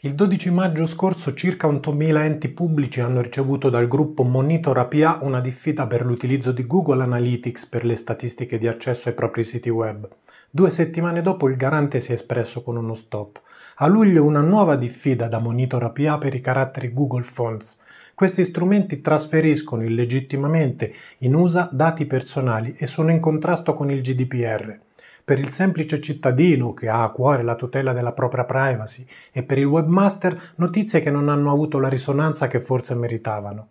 Il 12 maggio scorso circa 8.000 enti pubblici hanno ricevuto dal gruppo Monitor APA una diffida per l'utilizzo di Google Analytics per le statistiche di accesso ai propri siti web. Due settimane dopo il garante si è espresso con uno stop. A luglio una nuova diffida da Monitor APA per i caratteri Google Fonts. Questi strumenti trasferiscono illegittimamente in USA dati personali e sono in contrasto con il GDPR per il semplice cittadino che ha a cuore la tutela della propria privacy e per il webmaster notizie che non hanno avuto la risonanza che forse meritavano.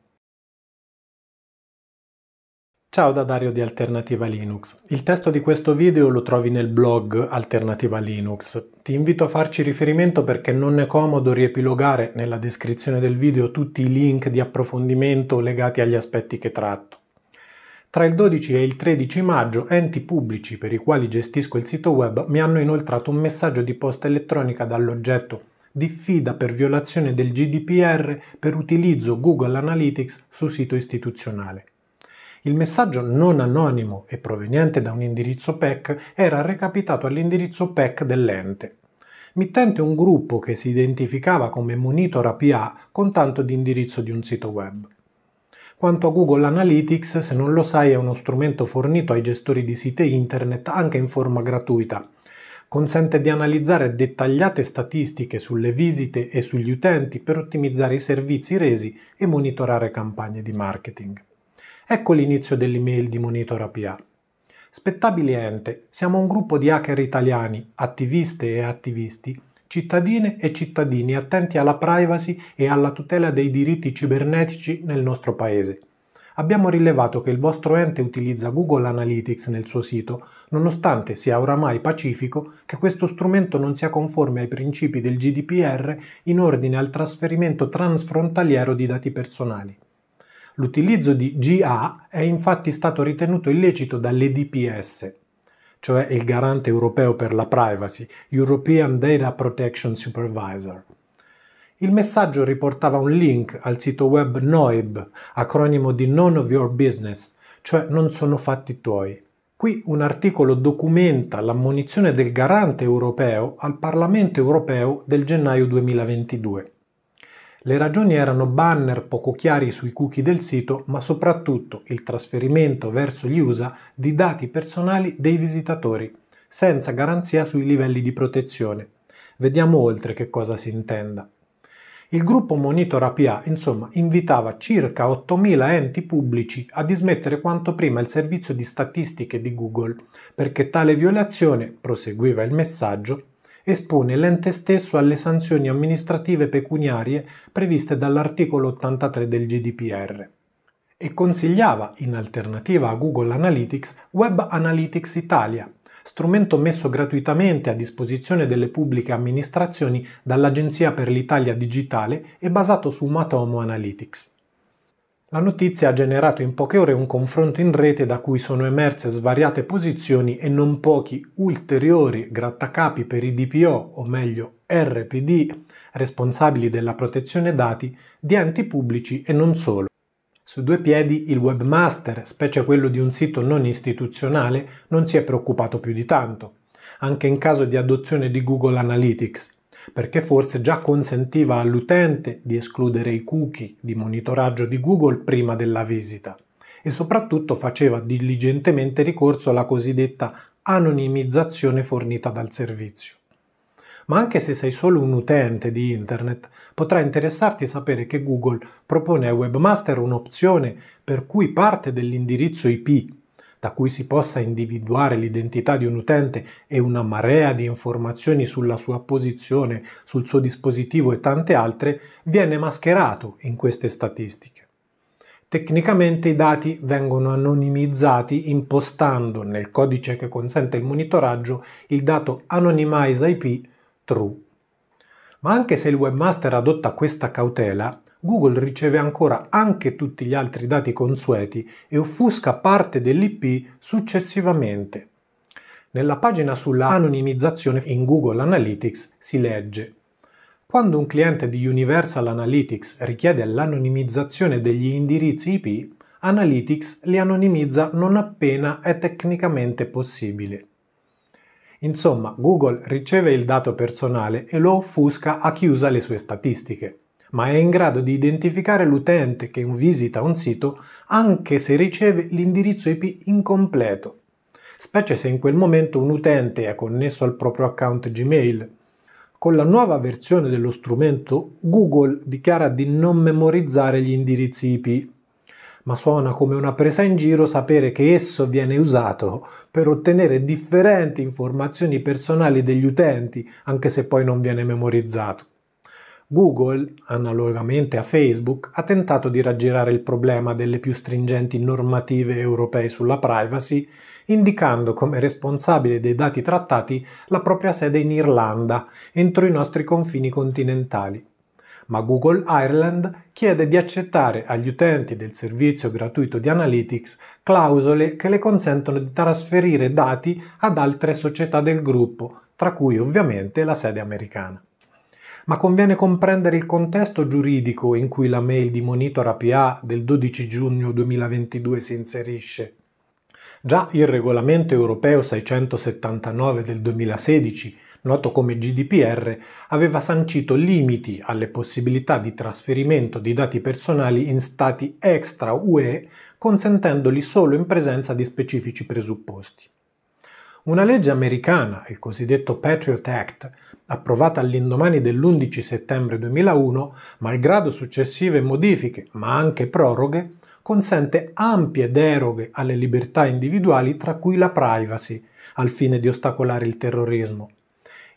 Ciao da Dario di Alternativa Linux. Il testo di questo video lo trovi nel blog Alternativa Linux. Ti invito a farci riferimento perché non è comodo riepilogare nella descrizione del video tutti i link di approfondimento legati agli aspetti che tratto. Tra il 12 e il 13 maggio enti pubblici per i quali gestisco il sito web mi hanno inoltrato un messaggio di posta elettronica dall'oggetto diffida per violazione del GDPR per utilizzo Google Analytics su sito istituzionale. Il messaggio non anonimo e proveniente da un indirizzo PEC era recapitato all'indirizzo PEC dell'ente. Mittente un gruppo che si identificava come Monitor APA con tanto di indirizzo di un sito web. Quanto a Google Analytics, se non lo sai, è uno strumento fornito ai gestori di siti internet anche in forma gratuita. Consente di analizzare dettagliate statistiche sulle visite e sugli utenti per ottimizzare i servizi resi e monitorare campagne di marketing. Ecco l'inizio dell'email di Monitora PA. Spettabili ente, siamo un gruppo di hacker italiani, attiviste e attivisti, cittadine e cittadini attenti alla privacy e alla tutela dei diritti cibernetici nel nostro Paese. Abbiamo rilevato che il vostro ente utilizza Google Analytics nel suo sito, nonostante sia oramai pacifico che questo strumento non sia conforme ai principi del GDPR in ordine al trasferimento transfrontaliero di dati personali. L'utilizzo di GA è infatti stato ritenuto illecito dall'EDPS, cioè il garante europeo per la privacy, European Data Protection Supervisor. Il messaggio riportava un link al sito web NOIB, acronimo di None of Your Business, cioè non sono fatti tuoi. Qui un articolo documenta l'ammonizione del garante europeo al Parlamento europeo del gennaio 2022. Le ragioni erano banner poco chiari sui cookie del sito, ma soprattutto il trasferimento verso gli USA di dati personali dei visitatori, senza garanzia sui livelli di protezione. Vediamo oltre che cosa si intenda. Il gruppo Monitor APA, insomma, invitava circa 8.000 enti pubblici a dismettere quanto prima il servizio di statistiche di Google, perché tale violazione, proseguiva il messaggio, espone l'ente stesso alle sanzioni amministrative pecuniarie previste dall'articolo 83 del GDPR e consigliava, in alternativa a Google Analytics, Web Analytics Italia, strumento messo gratuitamente a disposizione delle pubbliche amministrazioni dall'Agenzia per l'Italia Digitale e basato su Matomo Analytics. La notizia ha generato in poche ore un confronto in rete da cui sono emerse svariate posizioni e non pochi ulteriori grattacapi per i DPO, o meglio RPD, responsabili della protezione dati di enti pubblici e non solo. Su due piedi il webmaster, specie quello di un sito non istituzionale, non si è preoccupato più di tanto, anche in caso di adozione di Google Analytics, perché forse già consentiva all'utente di escludere i cookie di monitoraggio di Google prima della visita e soprattutto faceva diligentemente ricorso alla cosiddetta anonimizzazione fornita dal servizio. Ma anche se sei solo un utente di internet, potrà interessarti sapere che Google propone ai webmaster un'opzione per cui parte dell'indirizzo IP da cui si possa individuare l'identità di un utente e una marea di informazioni sulla sua posizione, sul suo dispositivo e tante altre, viene mascherato in queste statistiche. Tecnicamente i dati vengono anonimizzati impostando nel codice che consente il monitoraggio il dato anonymize IP true. Ma anche se il webmaster adotta questa cautela, Google riceve ancora anche tutti gli altri dati consueti e offusca parte dell'IP successivamente. Nella pagina sulla anonimizzazione in Google Analytics si legge Quando un cliente di Universal Analytics richiede l'anonimizzazione degli indirizzi IP, Analytics li anonimizza non appena è tecnicamente possibile. Insomma, Google riceve il dato personale e lo offusca a chi usa le sue statistiche ma è in grado di identificare l'utente che visita un sito anche se riceve l'indirizzo IP incompleto, specie se in quel momento un utente è connesso al proprio account Gmail. Con la nuova versione dello strumento, Google dichiara di non memorizzare gli indirizzi IP, ma suona come una presa in giro sapere che esso viene usato per ottenere differenti informazioni personali degli utenti, anche se poi non viene memorizzato. Google, analogamente a Facebook, ha tentato di raggirare il problema delle più stringenti normative europee sulla privacy, indicando come responsabile dei dati trattati la propria sede in Irlanda, entro i nostri confini continentali. Ma Google Ireland chiede di accettare agli utenti del servizio gratuito di Analytics clausole che le consentono di trasferire dati ad altre società del gruppo, tra cui ovviamente la sede americana ma conviene comprendere il contesto giuridico in cui la mail di Monitor APA del 12 giugno 2022 si inserisce. Già il regolamento europeo 679 del 2016, noto come GDPR, aveva sancito limiti alle possibilità di trasferimento di dati personali in stati extra UE, consentendoli solo in presenza di specifici presupposti. Una legge americana, il cosiddetto Patriot Act, approvata all'indomani dell'11 settembre 2001, malgrado successive modifiche, ma anche proroghe, consente ampie deroghe alle libertà individuali, tra cui la privacy, al fine di ostacolare il terrorismo.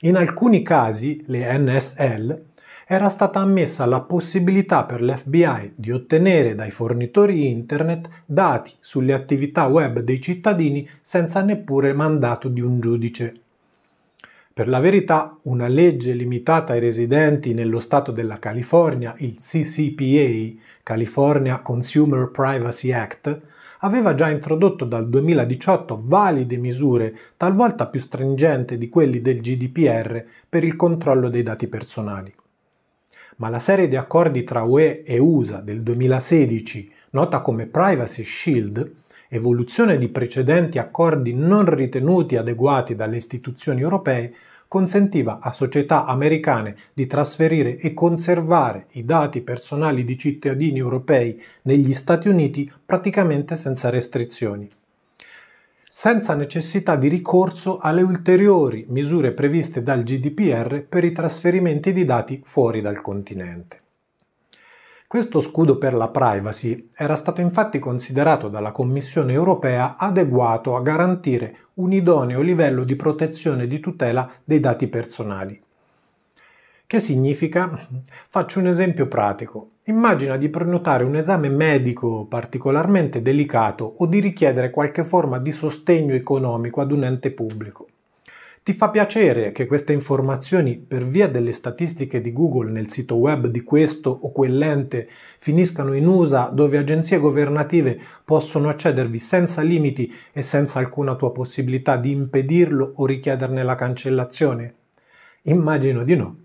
In alcuni casi le NSL era stata ammessa la possibilità per l'FBI di ottenere dai fornitori internet dati sulle attività web dei cittadini senza neppure mandato di un giudice. Per la verità, una legge limitata ai residenti nello Stato della California, il CCPA, California Consumer Privacy Act, aveva già introdotto dal 2018 valide misure, talvolta più stringenti di quelli del GDPR, per il controllo dei dati personali ma la serie di accordi tra UE e USA del 2016, nota come Privacy Shield, evoluzione di precedenti accordi non ritenuti adeguati dalle istituzioni europee, consentiva a società americane di trasferire e conservare i dati personali di cittadini europei negli Stati Uniti praticamente senza restrizioni senza necessità di ricorso alle ulteriori misure previste dal GDPR per i trasferimenti di dati fuori dal continente. Questo scudo per la privacy era stato infatti considerato dalla Commissione europea adeguato a garantire un idoneo livello di protezione e di tutela dei dati personali, che significa? Faccio un esempio pratico. Immagina di prenotare un esame medico particolarmente delicato o di richiedere qualche forma di sostegno economico ad un ente pubblico. Ti fa piacere che queste informazioni, per via delle statistiche di Google nel sito web di questo o quell'ente, finiscano in USA dove agenzie governative possono accedervi senza limiti e senza alcuna tua possibilità di impedirlo o richiederne la cancellazione? Immagino di no.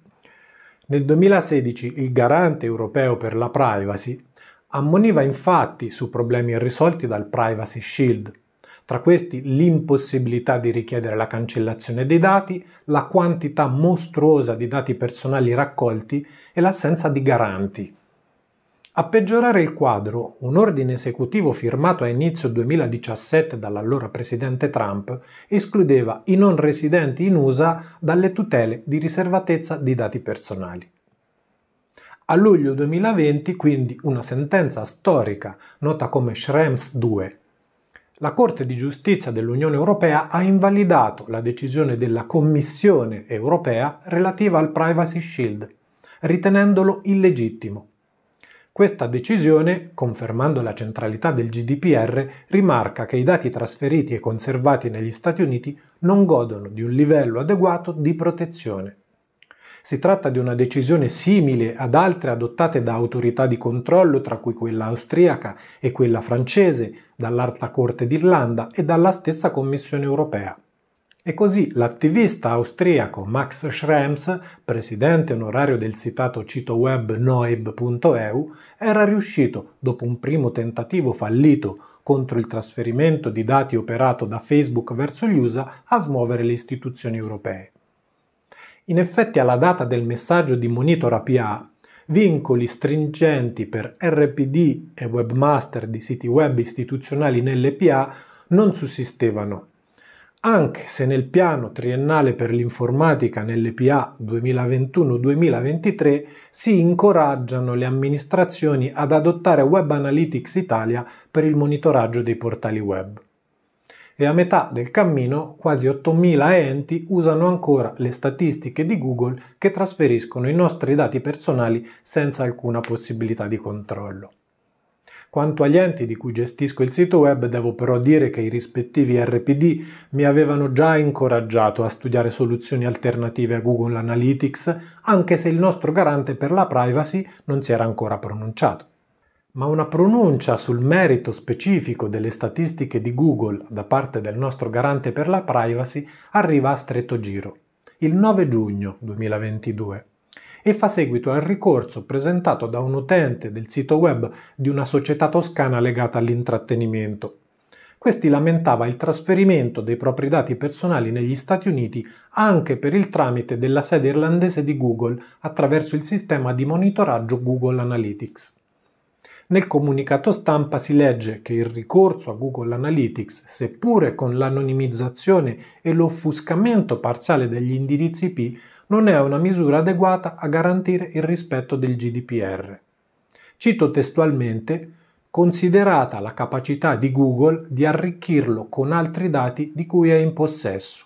Nel 2016 il garante europeo per la privacy ammoniva infatti su problemi irrisolti dal Privacy Shield, tra questi l'impossibilità di richiedere la cancellazione dei dati, la quantità mostruosa di dati personali raccolti e l'assenza di garanti. A peggiorare il quadro, un ordine esecutivo firmato a inizio 2017 dall'allora presidente Trump escludeva i non residenti in USA dalle tutele di riservatezza di dati personali. A luglio 2020, quindi, una sentenza storica, nota come Schrems 2, la Corte di giustizia dell'Unione Europea ha invalidato la decisione della Commissione Europea relativa al Privacy Shield, ritenendolo illegittimo questa decisione, confermando la centralità del GDPR, rimarca che i dati trasferiti e conservati negli Stati Uniti non godono di un livello adeguato di protezione. Si tratta di una decisione simile ad altre adottate da autorità di controllo, tra cui quella austriaca e quella francese, dall'Alta Corte d'Irlanda e dalla stessa Commissione europea. E così l'attivista austriaco Max Schrems, presidente onorario del citato sito web noeb.eu, era riuscito, dopo un primo tentativo fallito contro il trasferimento di dati operato da Facebook verso gli USA, a smuovere le istituzioni europee. In effetti alla data del messaggio di Monitor APA, vincoli stringenti per RPD e webmaster di siti web istituzionali nell'EPA non sussistevano anche se nel piano triennale per l'informatica nell'EPA 2021-2023 si incoraggiano le amministrazioni ad adottare Web Analytics Italia per il monitoraggio dei portali web. E a metà del cammino quasi 8.000 enti usano ancora le statistiche di Google che trasferiscono i nostri dati personali senza alcuna possibilità di controllo. Quanto agli enti di cui gestisco il sito web, devo però dire che i rispettivi RPD mi avevano già incoraggiato a studiare soluzioni alternative a Google Analytics, anche se il nostro garante per la privacy non si era ancora pronunciato. Ma una pronuncia sul merito specifico delle statistiche di Google da parte del nostro garante per la privacy arriva a stretto giro, il 9 giugno 2022 e fa seguito al ricorso presentato da un utente del sito web di una società toscana legata all'intrattenimento. Questi lamentava il trasferimento dei propri dati personali negli Stati Uniti anche per il tramite della sede irlandese di Google attraverso il sistema di monitoraggio Google Analytics. Nel comunicato stampa si legge che il ricorso a Google Analytics, seppure con l'anonimizzazione e l'offuscamento parziale degli indirizzi IP, non è una misura adeguata a garantire il rispetto del GDPR. Cito testualmente, considerata la capacità di Google di arricchirlo con altri dati di cui è in possesso.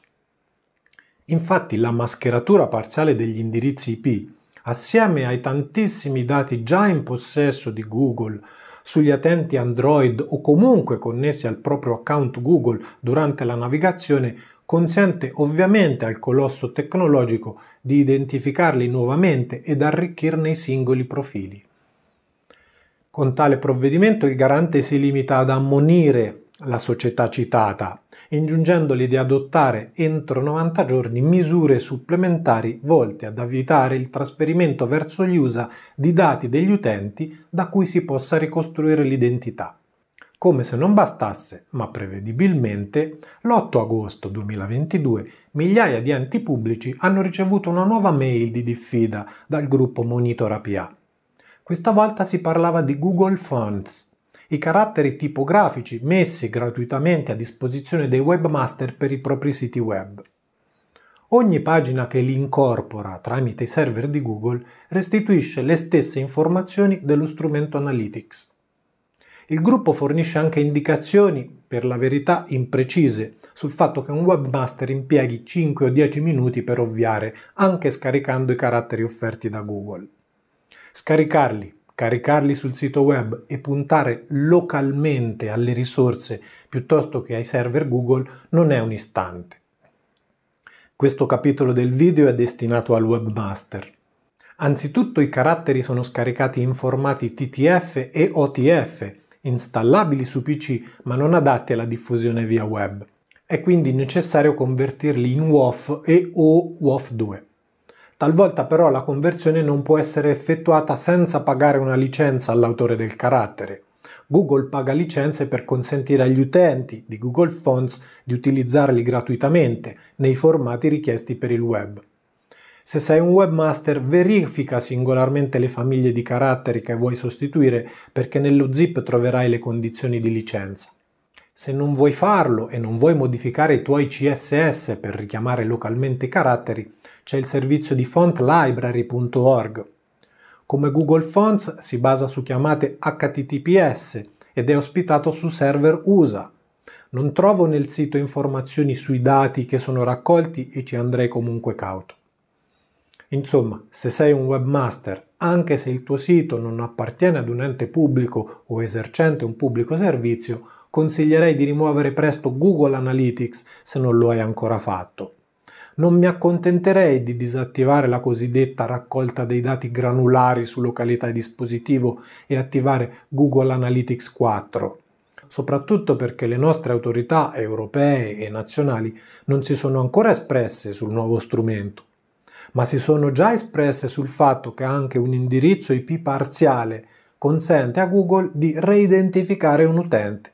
Infatti la mascheratura parziale degli indirizzi IP assieme ai tantissimi dati già in possesso di Google sugli utenti Android o comunque connessi al proprio account Google durante la navigazione, consente ovviamente al colosso tecnologico di identificarli nuovamente ed arricchirne i singoli profili. Con tale provvedimento il garante si limita ad ammonire la società citata, ingiungendoli di adottare entro 90 giorni misure supplementari volte ad evitare il trasferimento verso gli USA di dati degli utenti da cui si possa ricostruire l'identità. Come se non bastasse, ma prevedibilmente, l'8 agosto 2022 migliaia di enti pubblici hanno ricevuto una nuova mail di diffida dal gruppo Monitor APA. Questa volta si parlava di Google Fonts, i caratteri tipografici messi gratuitamente a disposizione dei webmaster per i propri siti web. Ogni pagina che li incorpora tramite i server di Google restituisce le stesse informazioni dello strumento Analytics. Il gruppo fornisce anche indicazioni, per la verità imprecise, sul fatto che un webmaster impieghi 5 o 10 minuti per ovviare, anche scaricando i caratteri offerti da Google. Scaricarli, caricarli sul sito web e puntare localmente alle risorse piuttosto che ai server Google non è un istante. Questo capitolo del video è destinato al webmaster. Anzitutto i caratteri sono scaricati in formati TTF e OTF, installabili su PC ma non adatti alla diffusione via web. È quindi necessario convertirli in WOF e o WOF2. Talvolta però la conversione non può essere effettuata senza pagare una licenza all'autore del carattere. Google paga licenze per consentire agli utenti di Google Fonts di utilizzarli gratuitamente nei formati richiesti per il web. Se sei un webmaster, verifica singolarmente le famiglie di caratteri che vuoi sostituire perché nello zip troverai le condizioni di licenza. Se non vuoi farlo e non vuoi modificare i tuoi CSS per richiamare localmente i caratteri, c'è il servizio di fontlibrary.org. Come Google Fonts si basa su chiamate HTTPS ed è ospitato su server USA. Non trovo nel sito informazioni sui dati che sono raccolti e ci andrei comunque cauto. Insomma, se sei un webmaster, anche se il tuo sito non appartiene ad un ente pubblico o esercente un pubblico servizio, consiglierei di rimuovere presto Google Analytics se non lo hai ancora fatto. Non mi accontenterei di disattivare la cosiddetta raccolta dei dati granulari su località e dispositivo e attivare Google Analytics 4 soprattutto perché le nostre autorità europee e nazionali non si sono ancora espresse sul nuovo strumento, ma si sono già espresse sul fatto che anche un indirizzo IP parziale consente a Google di reidentificare un utente.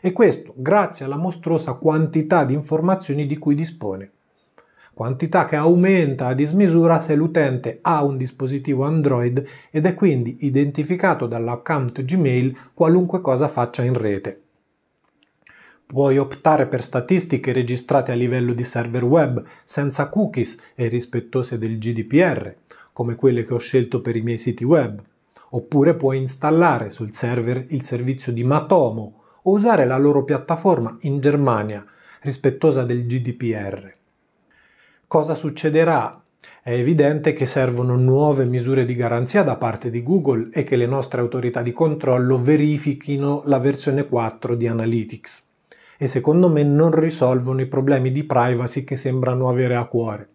E questo grazie alla mostruosa quantità di informazioni di cui dispone. Quantità che aumenta a dismisura se l'utente ha un dispositivo Android ed è quindi identificato dall'account Gmail qualunque cosa faccia in rete. Puoi optare per statistiche registrate a livello di server web, senza cookies e rispettose del GDPR, come quelle che ho scelto per i miei siti web. Oppure puoi installare sul server il servizio di Matomo, o usare la loro piattaforma in Germania, rispettosa del GDPR. Cosa succederà? È evidente che servono nuove misure di garanzia da parte di Google e che le nostre autorità di controllo verifichino la versione 4 di Analytics. E secondo me non risolvono i problemi di privacy che sembrano avere a cuore.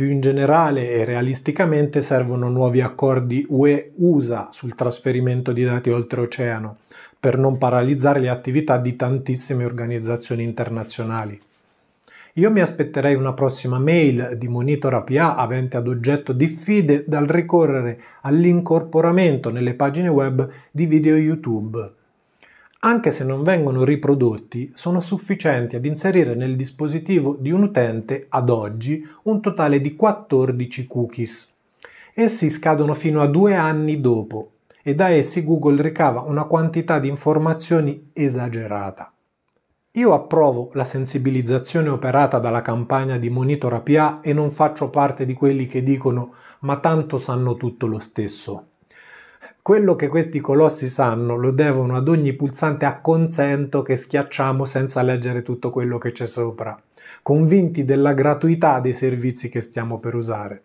Più in generale e realisticamente servono nuovi accordi UE-USA sul trasferimento di dati oltreoceano per non paralizzare le attività di tantissime organizzazioni internazionali. Io mi aspetterei una prossima mail di Monitor APA avente ad oggetto diffide dal ricorrere all'incorporamento nelle pagine web di video YouTube anche se non vengono riprodotti, sono sufficienti ad inserire nel dispositivo di un utente ad oggi un totale di 14 cookies. Essi scadono fino a due anni dopo e da essi Google ricava una quantità di informazioni esagerata. Io approvo la sensibilizzazione operata dalla campagna di Monitor APA e non faccio parte di quelli che dicono ma tanto sanno tutto lo stesso. Quello che questi colossi sanno lo devono ad ogni pulsante acconsento che schiacciamo senza leggere tutto quello che c'è sopra, convinti della gratuità dei servizi che stiamo per usare.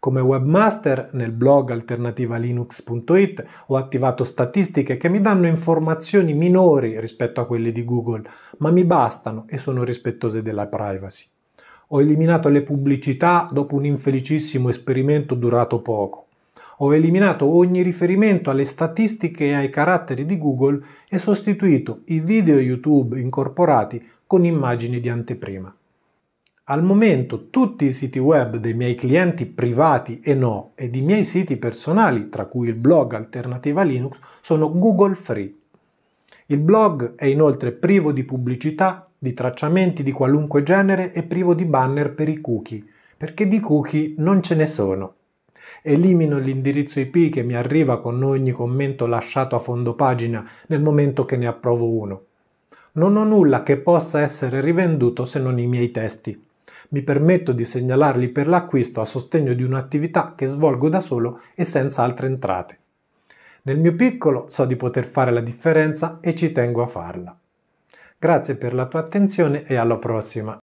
Come webmaster nel blog alternativalinux.it ho attivato statistiche che mi danno informazioni minori rispetto a quelle di Google, ma mi bastano e sono rispettose della privacy. Ho eliminato le pubblicità dopo un infelicissimo esperimento durato poco ho eliminato ogni riferimento alle statistiche e ai caratteri di Google e sostituito i video YouTube incorporati con immagini di anteprima. Al momento tutti i siti web dei miei clienti privati e no e i miei siti personali, tra cui il blog Alternativa Linux, sono Google Free. Il blog è inoltre privo di pubblicità, di tracciamenti di qualunque genere e privo di banner per i cookie, perché di cookie non ce ne sono. Elimino l'indirizzo IP che mi arriva con ogni commento lasciato a fondo pagina nel momento che ne approvo uno. Non ho nulla che possa essere rivenduto se non i miei testi. Mi permetto di segnalarli per l'acquisto a sostegno di un'attività che svolgo da solo e senza altre entrate. Nel mio piccolo so di poter fare la differenza e ci tengo a farla. Grazie per la tua attenzione e alla prossima.